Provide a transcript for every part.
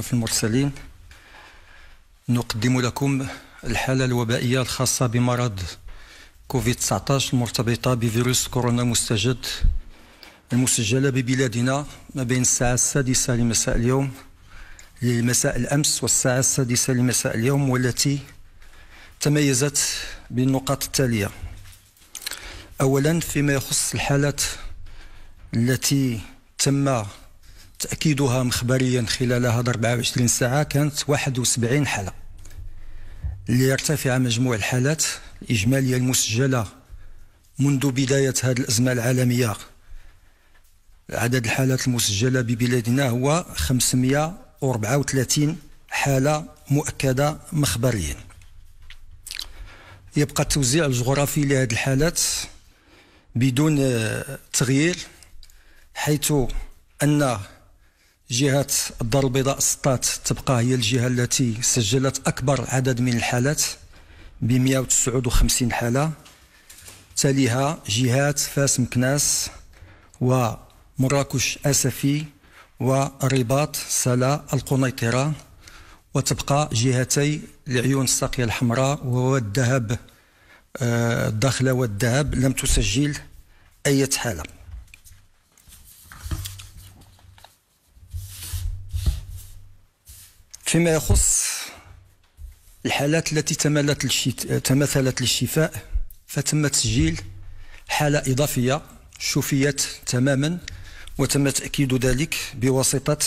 أشرف المرسلين نقدم لكم الحالة الوبائية الخاصة بمرض كوفيد 19 المرتبطة بفيروس كورونا المستجد المسجلة ببلادنا ما بين الساعة السادسة لمساء اليوم لمساء الأمس والساعة السادسة لمساء اليوم والتي تميزت بالنقاط التالية أولا فيما يخص الحالات التي تم تأكيدها مخبريا خلال هذا 24 ساعة كانت 71 حالة ليرتفع مجموع الحالات الإجمالية المسجلة منذ بداية هذه الأزمة العالمية عدد الحالات المسجلة ببلادنا هو 534 حالة مؤكدة مخبريا يبقى التوزيع الجغرافي لهذه الحالات بدون تغيير حيث أن جهة الدار البيضاء سطات تبقى هي الجهة التي سجلت أكبر عدد من الحالات ب 159 حالة تليها جهات فاس مكناس ومراكش أسفي والرباط سلا القنيطرة وتبقى جهتي العيون الساقية الحمراء والذهب الداخلة آه، والذهب لم تسجل أي حالة فيما يخص الحالات التي تماثلت للشفاء فتم تسجيل حالة إضافية شفيت تماما وتم تأكيد ذلك بواسطة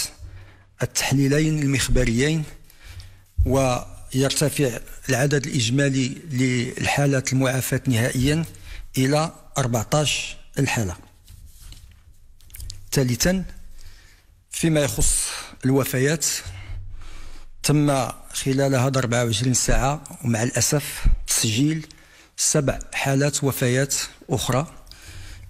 التحليلين المخبريين ويرتفع العدد الإجمالي للحالات المعافاة نهائيا إلى 14 الحالة ثالثا فيما يخص الوفيات تم خلال هذا 24 ساعة ومع الأسف تسجيل سبع حالات وفيات أخرى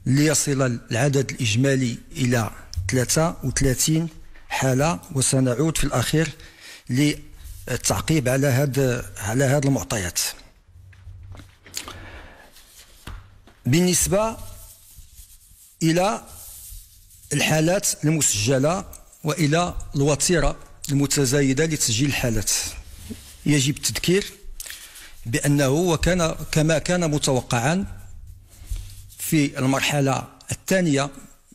ليصل العدد الإجمالي إلى 33 حالة وسنعود في الأخير للتعقيب على هذا على هذه المعطيات بالنسبة إلى الحالات المسجلة وإلى الوتيرة المتزايدة لتسجيل الحالات يجب التذكير بأنه وكان كما كان متوقعا في المرحلة الثانية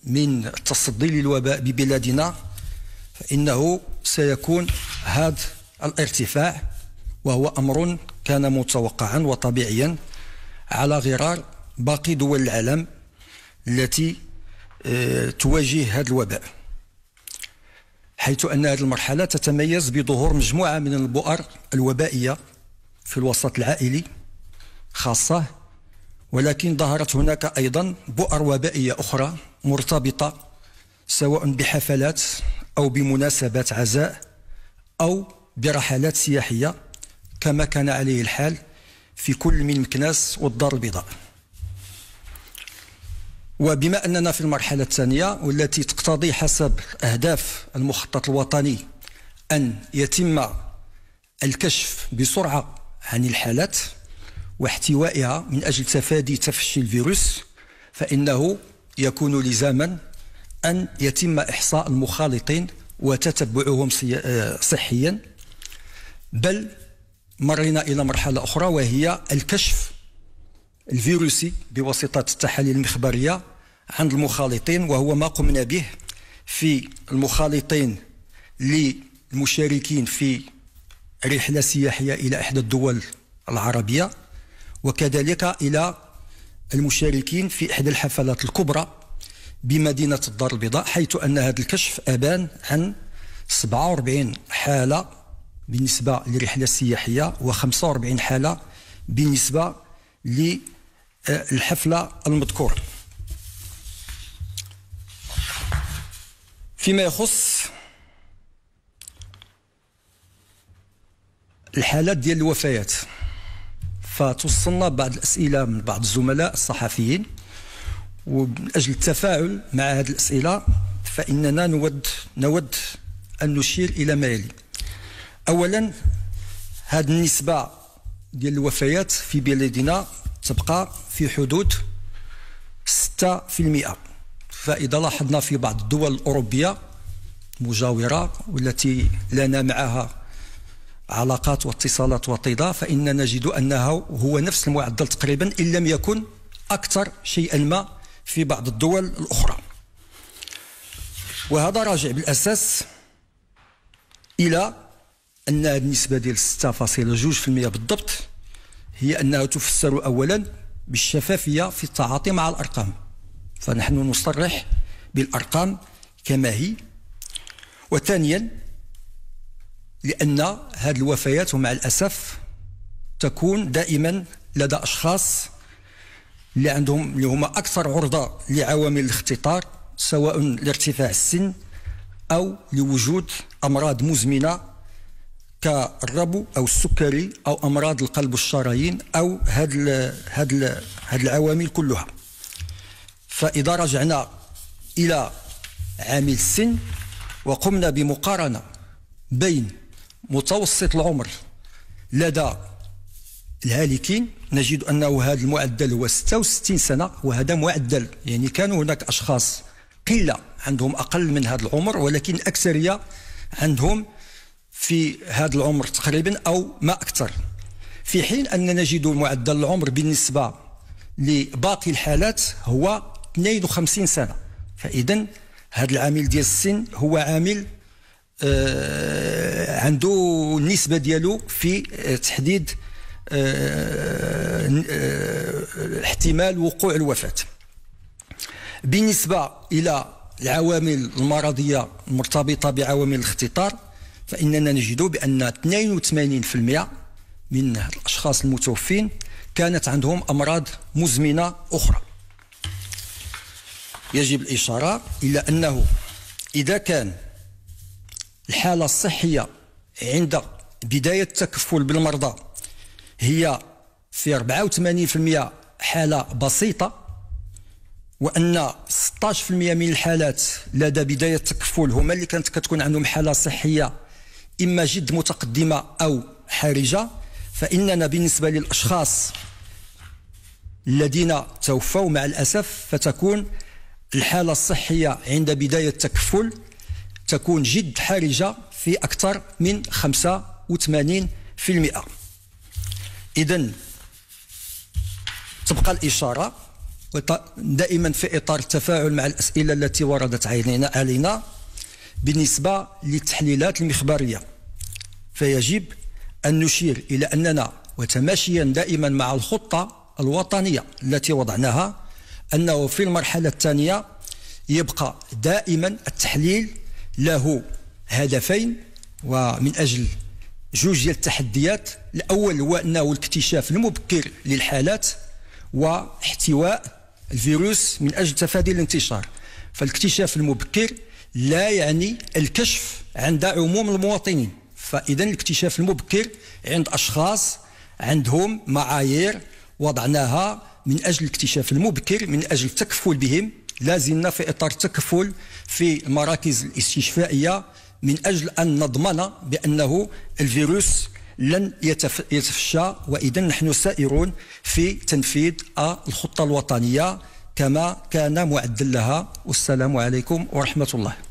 من التصدي للوباء ببلادنا فإنه سيكون هذا الارتفاع وهو أمر كان متوقعا وطبيعيا على غرار باقي دول العالم التي آه، تواجه هذا الوباء حيث أن هذه المرحلة تتميز بظهور مجموعة من البؤر الوبائية في الوسط العائلي خاصة ولكن ظهرت هناك أيضا بؤر وبائية أخرى مرتبطة سواء بحفلات أو بمناسبات عزاء أو برحلات سياحية كما كان عليه الحال في كل من مكناس والدار البيضاء وبما أننا في المرحلة الثانية والتي تقتضي حسب أهداف المخطط الوطني أن يتم الكشف بسرعة عن الحالات واحتوائها من أجل تفادي تفشي الفيروس فإنه يكون لزاما أن يتم إحصاء المخالطين وتتبعهم آه، صحيا بل مرينا إلى مرحلة أخرى وهي الكشف الفيروسي بواسطة التحاليل المخبرية عند المخالطين وهو ما قمنا به في المخالطين للمشاركين في رحلة سياحية إلى إحدى الدول العربية وكذلك إلى المشاركين في إحدى الحفلات الكبرى بمدينة الدار البيضاء حيث أن هذا الكشف أبان عن 47 حالة بالنسبة للرحلة السياحية و45 حالة بالنسبة ل الحفلة المذكورة فيما يخص الحالات ديال الوفيات فتوصلنا بعض الأسئلة من بعض الزملاء الصحفيين ومن أجل التفاعل مع هذه الأسئلة فإننا نود نود أن نشير إلى ما يلي أولا هذه النسبة ديال الوفيات في بلادنا تبقى في حدود 6% فإذا لاحظنا في بعض الدول الأوروبية مجاورة والتي لنا معها علاقات واتصالات وطيدة فإننا نجد أنه هو نفس المعدل تقريبا إن لم يكن أكثر شيئا ما في بعض الدول الأخرى وهذا راجع بالأساس إلى أن النسبة ديال 6.2% بالضبط هي أنها تفسر أولا بالشفافية في التعاطي مع الأرقام فنحن نصرح بالأرقام كما هي وثانيا لأن هذه الوفيات ومع الأسف تكون دائما لدى أشخاص اللي عندهم اللي هما أكثر عرضة لعوامل الاختطار سواء لارتفاع السن أو لوجود أمراض مزمنة كالربو او السكري او امراض القلب والشرايين او هاد ال هاد ال هاد العوامل كلها فاذا رجعنا الى عامل السن وقمنا بمقارنه بين متوسط العمر لدى الهالكين نجد انه هذا المعدل هو 66 سنه وهذا معدل يعني كانوا هناك اشخاص قله عندهم اقل من هذا العمر ولكن الاكثريه عندهم في هذا العمر تقريبا أو ما أكثر في حين أننا نجد معدل العمر بالنسبة لباقي الحالات هو 52 سنة فإذا هذا العامل ديال السن هو عامل آه عنده النسبة ديالو في آه، تحديد آه آه احتمال وقوع الوفاة بالنسبة إلى العوامل المرضية المرتبطة بعوامل الاختطار فإننا نجد بأن 82% من الأشخاص المتوفين كانت عندهم أمراض مزمنة أخرى يجب الإشارة إلى أنه إذا كان الحالة الصحية عند بداية التكفل بالمرضى هي في 84% حالة بسيطة وأن 16% من الحالات لدى بداية التكفل هما اللي كانت كتكون عندهم حالة صحية إما جد متقدمة أو حرجة فإننا بالنسبة للأشخاص الذين توفوا مع الأسف فتكون الحالة الصحية عند بداية التكفل تكون جد حرجة في أكثر من 85% إذا تبقى الإشارة دائما في إطار التفاعل مع الأسئلة التي وردت علينا بالنسبة للتحليلات المخبرية فيجب أن نشير إلى أننا وتماشيا دائما مع الخطة الوطنية التي وضعناها أنه في المرحلة الثانية يبقى دائما التحليل له هدفين ومن أجل جوج ديال التحديات الأول هو أنه الاكتشاف المبكر للحالات واحتواء الفيروس من أجل تفادي الانتشار فالاكتشاف المبكر لا يعني الكشف عند عموم المواطنين فإذا الاكتشاف المبكر عند أشخاص عندهم معايير وضعناها من أجل الاكتشاف المبكر من أجل التكفل بهم لازلنا في إطار التكفل في المراكز الاستشفائية من أجل أن نضمن بأنه الفيروس لن يتفشى وإذا نحن سائرون في تنفيذ الخطة الوطنية كما كان معدل لها والسلام عليكم ورحمة الله